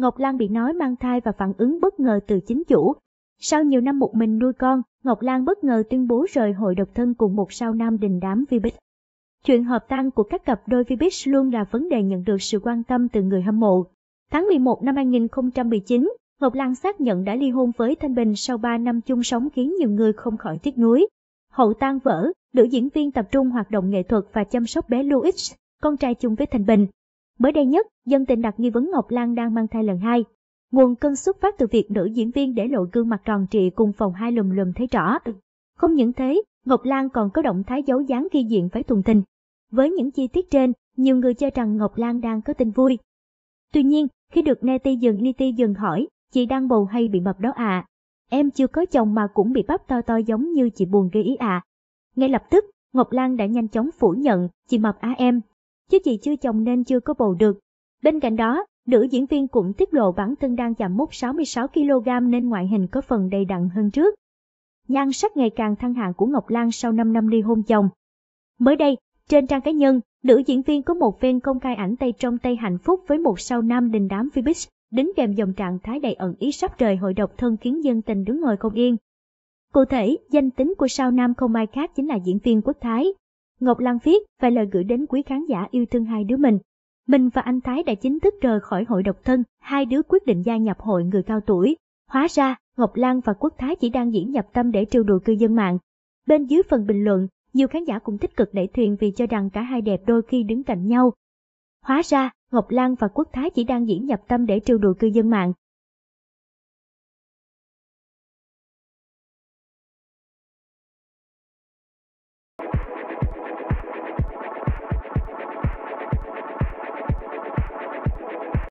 Ngọc Lan bị nói mang thai và phản ứng bất ngờ từ chính chủ. Sau nhiều năm một mình nuôi con, Ngọc Lan bất ngờ tuyên bố rời hội độc thân cùng một sao nam đình đám Vbiz. Chuyện hợp tan của các cặp đôi Vbiz luôn là vấn đề nhận được sự quan tâm từ người hâm mộ. Tháng 11 năm 2019, Ngọc Lan xác nhận đã ly hôn với Thanh Bình sau 3 năm chung sống khiến nhiều người không khỏi tiếc nuối. Hậu tan vỡ, nữ diễn viên tập trung hoạt động nghệ thuật và chăm sóc bé Louis, con trai chung với Thanh Bình. Mới đây nhất, dân tình đặt nghi vấn Ngọc Lan đang mang thai lần hai. Nguồn cơn xuất phát từ việc nữ diễn viên để lộ gương mặt tròn trịa cùng phòng hai lùm lùm thấy rõ. Không những thế, Ngọc Lan còn có động thái giấu dáng khi diện phải thùng tình. Với những chi tiết trên, nhiều người cho rằng Ngọc Lan đang có tin vui. Tuy nhiên, khi được netizen netizen hỏi, chị đang bầu hay bị mập đó à? Em chưa có chồng mà cũng bị bắp to to giống như chị buồn ghê ý à. Ngay lập tức, Ngọc Lan đã nhanh chóng phủ nhận, chị mập á em, chứ chị chưa chồng nên chưa có bầu được. Bên cạnh đó, nữ diễn viên cũng tiết lộ bản thân đang giảm mốc 66kg nên ngoại hình có phần đầy đặn hơn trước. Nhan sắc ngày càng thăng hạng của Ngọc Lan sau 5 năm ly hôn chồng. Mới đây, trên trang cá nhân, nữ diễn viên có một phen công khai ảnh tay trong tay hạnh phúc với một sao nam đình đám Phoebus, đính kèm dòng trạng thái đầy ẩn ý sắp trời hội độc thân khiến dân tình đứng ngồi không yên. Cụ thể, danh tính của sao nam không ai khác chính là diễn viên Quốc Thái. Ngọc Lan viết vài lời gửi đến quý khán giả yêu thương hai đứa mình. Mình và anh Thái đã chính thức rời khỏi hội độc thân, hai đứa quyết định gia nhập hội người cao tuổi. Hóa ra, Ngọc Lan và Quốc Thái chỉ đang diễn nhập tâm để trêu đùa cư dân mạng. Bên dưới phần bình luận, nhiều khán giả cũng tích cực đẩy thuyền vì cho rằng cả hai đẹp đôi khi đứng cạnh nhau. Hóa ra, Ngọc Lan và Quốc Thái chỉ đang diễn nhập tâm để trêu đùa cư dân mạng.